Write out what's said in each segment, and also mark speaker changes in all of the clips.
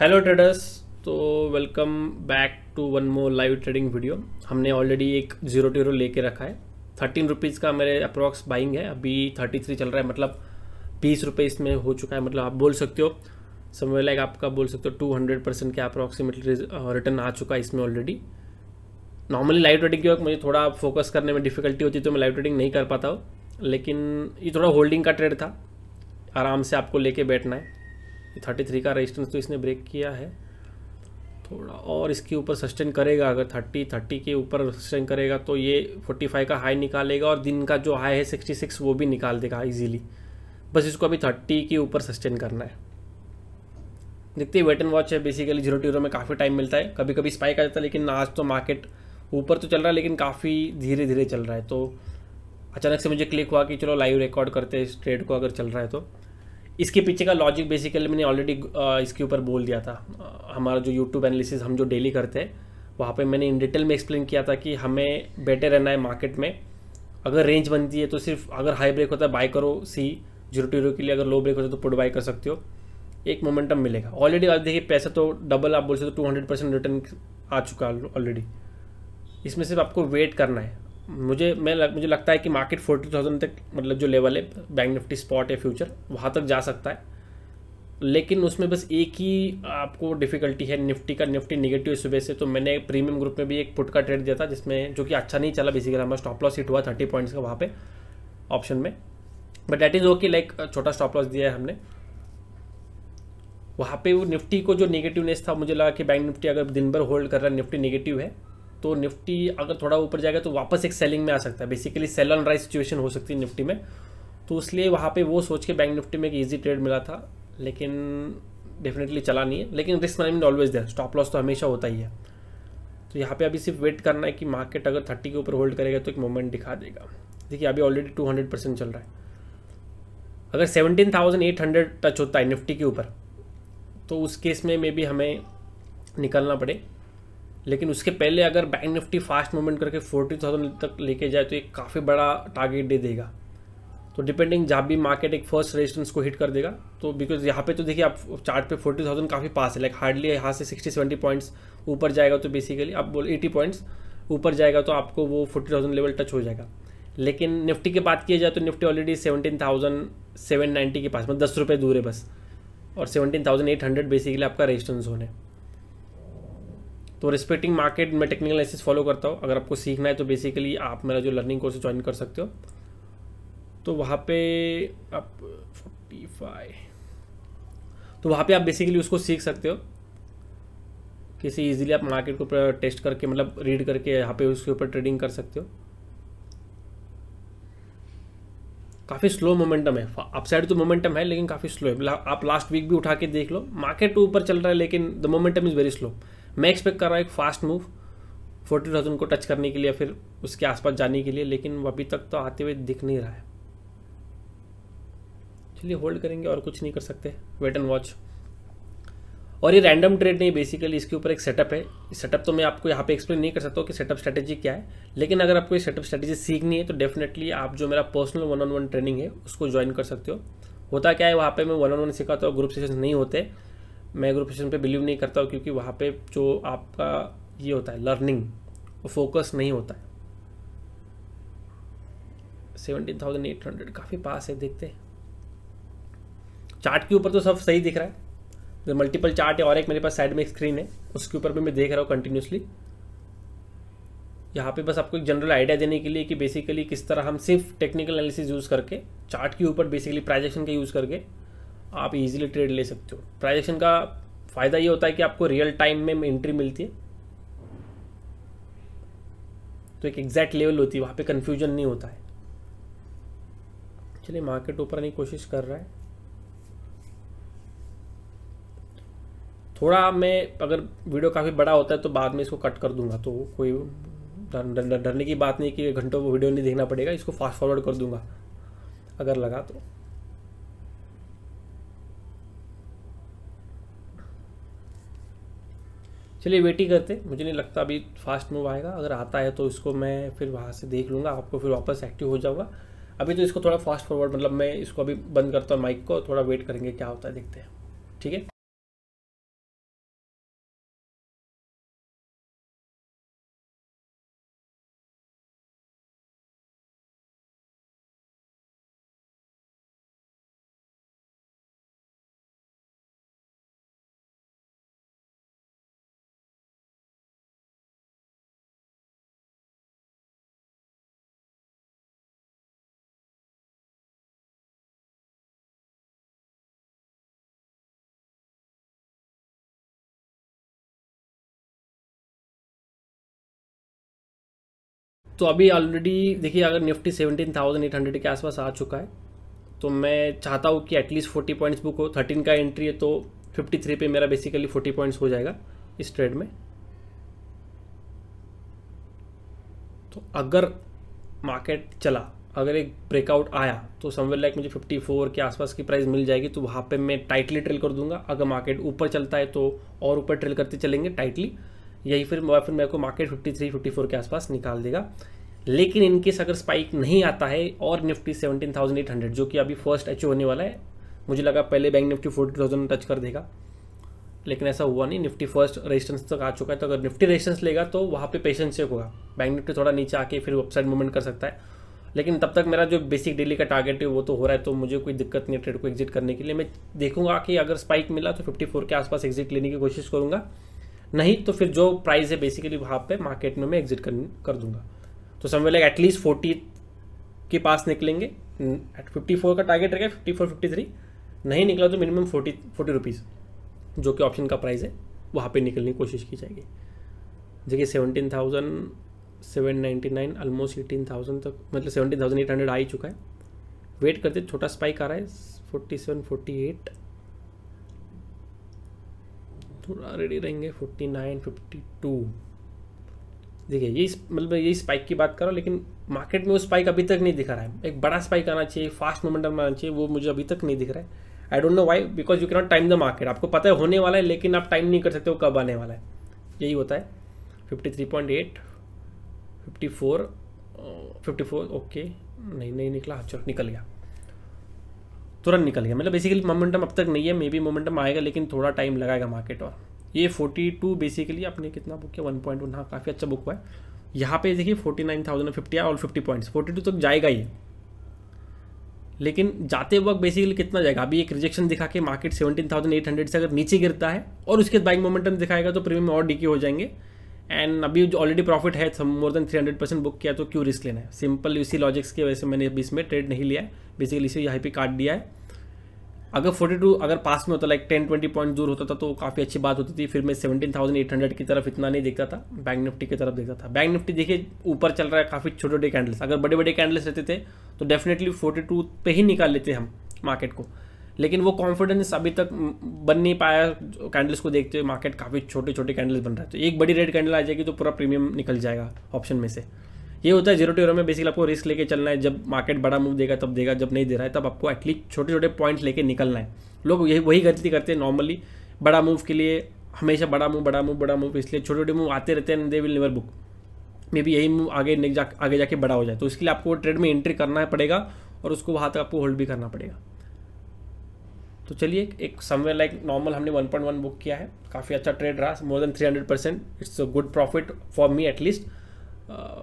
Speaker 1: hello traders तो welcome back to one more live trading video हमने already एक zero hero लेके रखा है थर्टीन रुपीज़ का मेरे अप्रॉक्स बाइंग है अभी थर्टी थ्री चल रहा है मतलब बीस रुपये इसमें हो चुका है मतलब आप बोल सकते हो समय लाइक आपका बोल सकते हो टू हंड्रेड परसेंट के अप्रॉक्सीमेटली रिटर्न आ चुका है इसमें ऑलरेडी नॉर्मली लाइव ट्रेडिंग के वक्त मुझे थोड़ा फोकस करने में डिफिकल्टी होती है तो मैं लाइव ट्रेडिंग नहीं कर पाता हूँ लेकिन ये थोड़ा होल्डिंग का ट्रेड था आराम से आपको लेके बैठना है थर्टी थ्री का रेजिस्टेंस तो इसने ब्रेक किया है थोड़ा और इसके ऊपर सस्टेन करेगा अगर थर्टी थर्टी के ऊपर सस्टेन करेगा तो ये फोर्टी फाइव का हाई निकालेगा और दिन का जो हाई है सिक्सटी सिक्स वो भी निकाल देगा इजीली बस इसको अभी थर्टी के ऊपर सस्टेन करना है देखते वेट एंड वॉच है बेसिकली जीरो टू जीरो में काफ़ी टाइम मिलता है कभी कभी स्पाइक आ जाता है लेकिन आज तो मार्केट ऊपर तो चल रहा है लेकिन काफ़ी धीरे धीरे चल रहा है तो अचानक से मुझे क्लिक हुआ कि चलो लाइव रिकॉर्ड करते हैं इस ट्रेड को अगर चल रहा है तो इसके पीछे का लॉजिक बेसिकली मैंने ऑलरेडी इसके ऊपर बोल दिया था हमारा जो यूट्यूब एनालिसिस हम जो डेली करते हैं वहाँ पे मैंने इन डिटेल में एक्सप्लेन किया था कि हमें बेटर रहना है मार्केट में अगर रेंज बनती है तो सिर्फ अगर हाई ब्रेक होता है बाय करो सी जीरो टू जीरो के लिए अगर लो ब्रेक होता है तो पुट बाय कर सकते हो एक मोमेंटम मिलेगा ऑलरेडी आप देखिए पैसा तो डबल आप बोल सकते हो टू हंड्रेड परसेंट रिटर्न आ चुका ऑलरेडी इसमें सिर्फ आपको वेट करना है मुझे मैं लग, मुझे लगता है कि मार्केट फोर्टी थाउजेंड तक मतलब जो लेवल है बैंक निफ्टी स्पॉट या फ्यूचर वहाँ तक जा सकता है लेकिन उसमें बस एक ही आपको डिफ़िकल्टी है निफ्टी का निफ्टी निगेटिव सुबह से तो मैंने प्रीमियम ग्रुप में भी एक पुट का ट्रेड दिया था जिसमें जो कि अच्छा नहीं चला बेसिकली हमारा स्टॉप लॉस हिट हुआ थर्टी पॉइंट्स का वहाँ पे ऑप्शन में but that is okay like छोटा स्टॉप लॉस दिया है हमने वहाँ पे वो निफ्टी को जो नेगेटिवनेस था मुझे लगा कि बैंक निफ्टी अगर दिन भर होल्ड कर रहा है निफ्टी नेगेटिव है तो निफ्टी अगर थोड़ा ऊपर जाएगा तो वापस एक सेलिंग में आ सकता है basically sell on rise situation हो सकती है निफ्टी में तो इसलिए वहाँ पे वो सोच के बैंक निफ्टी में एक ईजी ट्रेड मिला था लेकिन डेफिनेटली चला नहीं है लेकिन risk management always there stop loss तो हमेशा होता ही है तो यहाँ पे अभी सिर्फ वेट करना है कि मार्केट अगर थर्टी के ऊपर होल्ड करेगा तो एक मोमेंट दिखा देगा देखिए अभी ऑलरेडी टू हंड्रेड परसेंट चल रहा है अगर seventeen thousand eight hundred touch होता है निफ्टी के ऊपर तो उस केस में मे बी हमें निकलना पड़े लेकिन उसके पहले अगर बैंक निफ्टी फास्ट मूवमेंट करके फोर्टी थाउजेंड तक लेके जाए तो ये काफ़ी बड़ा टारगेट दे देगा तो डिपेंडिंग जहाँ भी मार्केट एक फर्स्ट रेजिस्टेंस को हिट कर देगा तो बिकॉज यहाँ पे तो देखिए आप चार्ट पे फोर्टी थाउजेंड काफ़ी पास है लाइक हार्डली यहाँ से सिक्सटी सेवेंटी पॉइंट्स ऊपर जाएगा तो बेसिकली आप बोल एटी पॉइंट्स ऊपर जाएगा तो आपको वो फोर्टी थाउजेंड लेवल टच हो जाएगा लेकिन निफ्टी की बात किया जाए तो Nifty already seventeen thousand seven ninety के पास मतलब दस रुपये दूर है बस और seventeen thousand eight hundred basically आपका रेजिस्टेंस होने है तो रिस्पेक्टिंग मार्केट मैं टेक्निकल एसिस फॉलो करता हूँ अगर आपको सीखना है तो बेसिकली आप मेरा जो लर्निंग कोर्स ज्वाइन कर सकते हो तो वहाँ पे आप फोर्टी फाइव तो वहाँ पे आप बेसिकली उसको सीख सकते हो किसी इजीली आप मार्केट के ऊपर टेस्ट करके मतलब रीड करके यहाँ पे उसके ऊपर ट्रेडिंग कर सकते हो काफ़ी स्लो मोमेंटम है अपसाइड तो मोमेंटम है लेकिन काफ़ी स्लो है आप लास्ट वीक भी उठा के देख लो मार्केट तो ऊपर चल रहा है लेकिन the momentum is very slow मैं एक्सपेक्ट कर रहा हूँ एक फास्ट मूव फोर्टी थाउजेंड को टच करने के लिए फिर उसके आसपास जाने के लिए लेकिन अभी तक तो आते हुए दिख नहीं रहा है चलिए होल्ड करेंगे और कुछ नहीं कर सकते वेट एंड वॉच और ये रैंडम ट्रेड नहीं बेसिकली इसके ऊपर एक सेटअप है सेटअप तो मैं आपको यहाँ पे एक्सप्लेन नहीं कर सकता कि सेटअप स्ट्रेटेजी क्या है लेकिन अगर आपको ये सेटअप स्ट्रेटेजी सीखनी है तो डेफिनेटली आप जो मेरा personal one on one training है उसको ज्वाइन कर सकते हो होता क्या है वहाँ पे मैं वन ऑन वन सिखाता हूँ ग्रुप सेशन नहीं होते मैं ग्रुप सेशन पे बिलीव नहीं करता हूँ क्योंकि वहाँ पे जो आपका ये होता है लर्निंग वो फोकस नहीं होता है सेवनटीन थाउजेंड एट हंड्रेड काफ़ी पास है देखते हैं चार्ट के ऊपर तो सब सही दिख रहा है मल्टीपल चार्ट है और एक मेरे पास साइड में एक स्क्रीन है उसके ऊपर भी मैं देख रहा हूँ कंटिन्यूसली यहाँ पे बस आपको एक जनरल आइडिया देने के लिए कि बेसिकली किस तरह हम सिर्फ टेक्निकल एनालिसिस यूज़ करके चार्ट के ऊपर बेसिकली प्राइजेक्शन का यूज़ करके आप इजीली ट्रेड ले सकते हो ट्रांजेक्शन का फ़ायदा ये होता है कि आपको रियल टाइम में एंट्री मिलती है तो एक एग्जैक्ट लेवल होती है वहाँ पे कन्फ्यूजन नहीं होता है चलिए मार्केट ऊपर नहीं कोशिश कर रहा है थोड़ा मैं अगर वीडियो काफ़ी बड़ा होता है तो बाद में इसको कट कर दूंगा तो कोई डरने की बात नहीं कि घंटों वीडियो नहीं देखना पड़ेगा इसको फास्ट फॉरवर्ड कर दूंगा अगर लगा तो चलिए वेट ही करते मुझे नहीं लगता अभी फास्ट मूव आएगा अगर आता है तो इसको मैं फिर वहाँ से देख लूँगा आपको फिर वापस एक्टिव हो जाऊँगा अभी तो इसको थोड़ा फास्ट फॉरवर्ड मतलब मैं इसको अभी बंद करता हूँ माइक को थोड़ा वेट करेंगे क्या होता है देखते हैं ठीक है तो अभी ऑलरेडी देखिए अगर Nifty seventeen thousand eight hundred के आसपास आ चुका है तो मैं चाहता हूँ कि एटलीस्ट फोर्टी पॉइंट्स बुक हो थर्टीन का एंट्री है तो फिफ्टी थ्री पे मेरा बेसिकली फोर्टी पॉइंट्स हो जाएगा इस ट्रेड में तो अगर मार्केट चला अगर एक ब्रेकआउट आया तो समवेयर लाइक मुझे 54 के आसपास की प्राइस मिल जाएगी तो वहाँ पे मैं टाइटली ट्रेल कर दूंगा अगर मार्केट ऊपर चलता है तो और ऊपर ट्रेल करते चलेंगे टाइटली यही फिर फिर मेरे को market fifty three fifty four के आसपास निकाल देगा लेकिन इनकेस अगर स्पाइक नहीं आता है और निफ्टी थाउजेंड एट हंड्रेड जो कि अभी फर्स्ट एच होने वाला है मुझे लगा पहले Bank Nifty forty thousand touch कर देगा लेकिन ऐसा हुआ नहीं निफ्टी फर्स्ट रेजिस्टेंस तक आ चुका है तो अगर निफ्टी रेजिस्टेंस लेगा तो वहाँ पे पेशेंस चेक होगा बैंक निफ्टी थोड़ा नीचे आके फिर अपसाइड मूवमेंट कर सकता है लेकिन तब तक मेरा जो बेसिक डेली का टारगेट है वो तो हो रहा है तो मुझे कोई दिक्कत नहीं है ट्रेड को एग्जिट करने के लिए मैं देखूंगा कि अगर स्पाइक मिला तो 54 के आसपास एग्जिट लेने की कोशिश करूंगा नहीं तो फिर जो प्राइस है बेसिकली वहाँ पे मार्केट में मैं एग्जिट कर कर दूंगा तो समय लाइक एटलीस्ट फोर्टी के पास निकलेंगे एट फिफ्टी फोर का टारगेट रहेगा फिफ्टी फोर फिफ्टी थ्री नहीं निकला तो मिनिमम फोर्टी फोर्टी रुपीज़ जो कि ऑप्शन का प्राइस है वहाँ पे निकलने की कोशिश की जाएगी देखिए seventeen thousand seven ninety nine almost eighteen thousand तक मतलब सेवनटीन थाउजेंड एट हंड्रेड आ ही चुका है वेट करते छोटा स्पाइक आ रहा है फोर्टी सेवन फोर्टी एट थोड़ा रेडी रहेंगे फोर्टी नाइन फिफ्टी टू देखिए ये मतलब यही स्पाइक की बात कर रहा हूँ लेकिन मार्केट में वो स्पाइक अभी तक नहीं दिखा रहा है एक बड़ा स्पाइक आना चाहिए फास्ट मोमेंटम आना चाहिए वो मुझे अभी तक नहीं दिख रहा है I don't know why because you not time the market आपको पता है होने वाला है लेकिन आप टाइम नहीं कर सकते वो कब आने वाला है यही होता है fifty three point eight fifty four fifty four okay नहीं नहीं निकला चलो निकल गया तुरंत निकल गया मतलब बेसिकली मोमेंटम अब तक नहीं है मे बी मोमेंटम आएगा लेकिन थोड़ा टाइम लगाएगा मार्केट और ये फोर्टी टू बेसिकली अपने कितना बुक किया वन पॉइंट वन हाँ काफ़ी अच्छा बुक हुआ है यहाँ पे देखिए फोर्टी नाइन थाउजेंड फिफ्टी है और फिफ्टी पॉइंट्स फोर्टी टू तक जाएगा ही लेकिन जाते वक्त बेसिकली कितना जाएगा अभी एक रिजेक्शन दिखा के market seventeen thousand eight hundred से अगर नीचे गिरता है और उसके बाइक मोमेंटम दिखाएगा तो प्रीमियम और डीके हो जाएंगे एंड अभी जो ऑलरेडी प्रॉफिट है more than three hundred percent book किया तो क्यों रिस्क लेना है सिंपल इसी लॉजिक्स की वजह से मैंने अभी इसमें ट्रेड नहीं लिया बेसिकली इसे यहाँ पे काट दिया है अगर फोर्टी टू अगर पास में होता लाइक टेन ट्वेंटी पॉइंट दूर होता था तो काफ़ी अच्छी बात होती थी फिर मैं सेवेंटीन थाउजेंड एट हंड्रेड की तरफ इतना नहीं देखता था बैंक निफ्टी की तरफ देखता था बैंक निफ्टी देखिए ऊपर चल रहा है काफ़ी छोटे छोटे कैंडल्स अगर बड़े बड़े कैंडल्स रहते थे तो डेफिनेटली फोर्टी टू पे ही निकाल लेते हम मार्केट को लेकिन वो कॉन्फिडेंस अभी तक बन नहीं पाया कैंडल्स को देखते हुए मार्केट काफ़ी छोटे छोटे कैंडल्स बन रहा है तो एक बड़ी रेड कैंडल आ जाएगी तो पूरा प्रीमियम निकल जाएगा ऑप्शन में से ये होता है जीरो टू में बेसिकली आपको रिस्क लेके चलना है जब मार्केट बड़ा मूव देगा तब देगा जब नहीं दे रहा है तब आपको एटलीस्ट छोटे छोटे पॉइंट्स लेके निकलना है लोग यही वही गलती करते हैं नॉर्मली बड़ा मूव के लिए हमेशा बड़ा मूव बड़ा मूव बड़ा मूव इसलिए छोटे छोटे मूव आते रहते हैं they will never book may be यही मूव आगे जा आगे जाके बड़ा हो जाए तो इसके लिए आपको ट्रेड में एंट्री करना पड़ेगा और उसको वहाँ तक आपको होल्ड भी करना पड़ेगा तो चलिए एक समय लाइक नॉर्मल हमने 1.1 बुक किया है काफ़ी अच्छा ट्रेड रहा more than 300 percent it's a good profit for me at least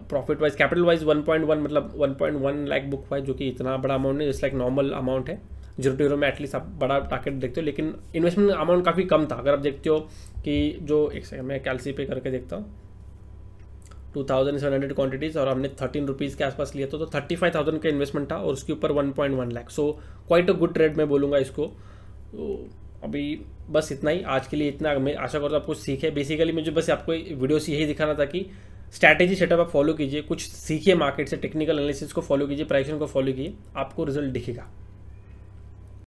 Speaker 1: profit wise capital wise 1.1 मतलब 1.1 लाख बुक वाइज जो कि इतना बड़ा अमाउंट नहीं जिस लाइक नॉर्मल अमाउंट है जीरो टीरो में एटलीस्ट आप बड़ा टारगेट देखते हो लेकिन इन्वेस्टमेंट अमाउंट काफ़ी कम था अगर आप देखते हो कि जो एक मैं कैलसी पे करके देखता हूँ टू थाउजेंड सेवन हंड्रेड और हमने थर्टीन रुपीज़ के आसपास लिया था तो थर्टी फाइव थाउजेंड का इन्वेस्टमेंट था और उसके ऊपर one point one so quite a good trade मैं बोलूँगा इसको तो अभी बस इतना ही आज के लिए इतना मैं आशा करता हूँ आपको सीखे बेसिकली मुझे बस आपको वीडियो से यही दिखाना था कि स्ट्रैटेजी सेटअप आप फॉलो कीजिए कुछ सीखिए मार्केट से टेक्निकल एनालिसिस को फॉलो कीजिए प्राइसिंग को फॉलो कीजिए आपको रिजल्ट दिखेगा